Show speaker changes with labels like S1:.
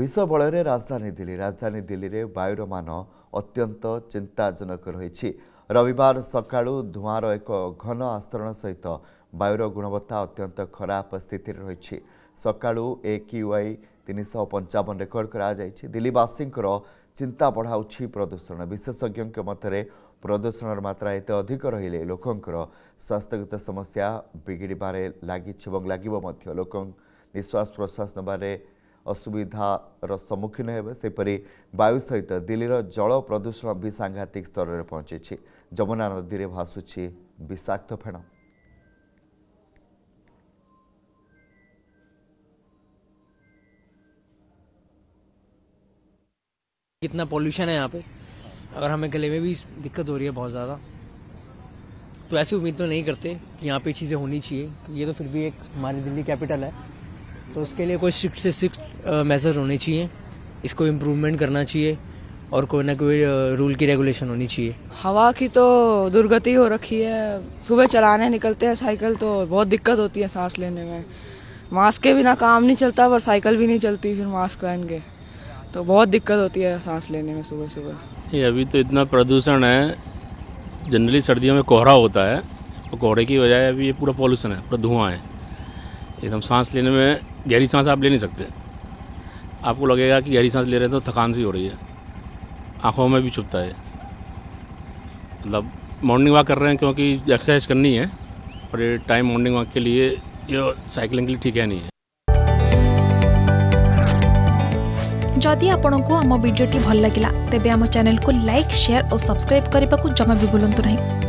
S1: ବିଷ ବଳରେ ରାଜଧାନୀ ଦିଲ୍ଲୀ ରାଜଧାନୀ ଦିଲ୍ଲୀରେ ବାୟୁର ମାନ ଅତ୍ୟନ୍ତ ଚିନ୍ତାଜନକ ରହିଛି ରବିବାର ସକାଳୁ ଧୂଆଁର ଏକ ଘନ ଆସ୍ତରଣ ସହିତ ବାୟୁର ଗୁଣବତ୍ତା ଅତ୍ୟନ୍ତ ଖରାପ ସ୍ଥିତିରେ ରହିଛି ସକାଳୁ ଏ କ୍ୟୁଆଇ ତିନିଶହ ପଞ୍ଚାବନ ରେକର୍ଡ କରାଯାଇଛି ଦିଲ୍ଲୀବାସୀଙ୍କର ଚିନ୍ତା ବଢ଼ାଉଛି ପ୍ରଦୂଷଣ ବିଶେଷଜ୍ଞଙ୍କ ମତରେ ପ୍ରଦୂଷଣର ମାତ୍ରା ଏତେ ଅଧିକ ରହିଲେ ଲୋକଙ୍କର ସ୍ୱାସ୍ଥ୍ୟଗତ ସମସ୍ୟା ବିଗିଡ଼ିବାରେ ଲାଗିଛି ଏବଂ ଲାଗିବ ମଧ୍ୟ ଲୋକ ନିଶ୍ୱାସ ପ୍ରଶ୍ୱାସ ନେବାରେ असुविधार ଅସୁବିଧାର ସମ୍ମୁଖୀନ ହେବେ ସେହିପରି ବାୟୁ ସହିତ ଦିଲ୍ଲୀର ଜଳ ପ୍ରଦୂଷଣ ବି ସାଂଘାତିକ ସ୍ତରରେ ପହଞ୍ଚିଛି ଯମୁନା ନଦୀରେ ଭାସୁଛି ବିଷାକ୍ତ फेण
S2: कितना पोल्यूशन है यहाँ पे अगर हमें गले में भी दिक्कत हो रही है बहुत ज़्यादा तो ऐसी उम्मीद तो नहीं करते कि यहाँ पे चीज़ें होनी चाहिए ये तो फिर भी एक हमारी दिल्ली कैपिटल है तो उसके लिए कोई स्ट्रिक्ट से स्ट्रिक्ट मेज़र होने चाहिए इसको इम्प्रूवमेंट करना चाहिए और कोई ना कोई रूल की रेगुलेशन होनी चाहिए
S3: हवा की तो दुर्गति हो रखी है सुबह चलाने निकलते हैं साइकिल तो बहुत दिक्कत होती है सांस लेने में मास्क के बिना काम नहीं चलता और साइकिल भी नहीं चलती फिर मास्क पहन के तो बहुत दिक्कत होती है सांस लेने में सुबह सुबह
S4: ये अभी तो इतना प्रदूषण है जनरली सर्दियों में कोहरा होता है और कोहरे की वजह अभी ये पूरा पॉल्यूशन है पूरा धुआं है एकदम सांस लेने में गहरी सांस आप ले नहीं सकते आपको लगेगा कि गहरी सांस ले रहे हैं तो थकान सी हो रही है आँखों में भी छुपता है मतलब मॉर्निंग वॉक कर रहे हैं क्योंकि एक्सरसाइज करनी है और ये टाइम मॉर्निंग वॉक के लिए ये साइकिलिंग के लिए ठीक है नहीं है
S3: जदि आपण को आम भिडी भल लगा तेब आम को लाइक शेयर और सब्सक्राइब करने
S2: को जमा भी बुलां नहीं